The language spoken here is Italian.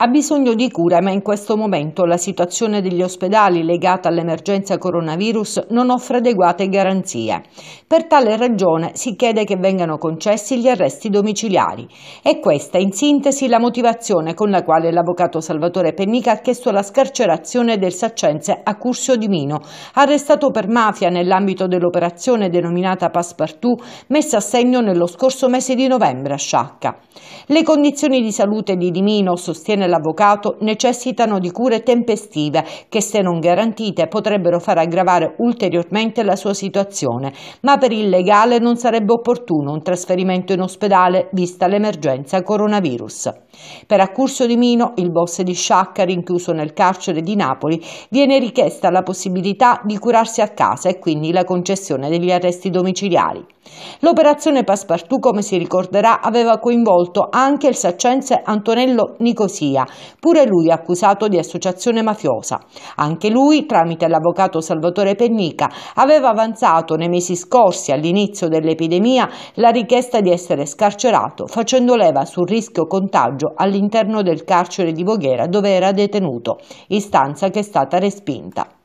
Ha bisogno di cure, ma in questo momento la situazione degli ospedali legata all'emergenza coronavirus non offre adeguate garanzie. Per tale ragione si chiede che vengano concessi gli arresti domiciliari. È questa, in sintesi, la motivazione con la quale l'avvocato Salvatore Pennica ha chiesto la scarcerazione del Saccense a Cursio di Mino, arrestato per mafia nell'ambito dell'operazione denominata Passepartout, messa a segno nello scorso mese di novembre a Sciacca. Le condizioni di salute di Di Mino, sostiene l'avvocato necessitano di cure tempestive che se non garantite potrebbero far aggravare ulteriormente la sua situazione, ma per il legale non sarebbe opportuno un trasferimento in ospedale vista l'emergenza coronavirus. Per Accurso di Mino, il boss di Sciacca rinchiuso nel carcere di Napoli, viene richiesta la possibilità di curarsi a casa e quindi la concessione degli arresti domiciliari. L'operazione Passepartout, come si ricorderà, aveva coinvolto anche il saccense Antonello Nicosia, Italia, pure lui accusato di associazione mafiosa. Anche lui, tramite l'avvocato Salvatore Pennica, aveva avanzato nei mesi scorsi, all'inizio dell'epidemia, la richiesta di essere scarcerato, facendo leva sul rischio contagio all'interno del carcere di Voghera dove era detenuto, istanza che è stata respinta.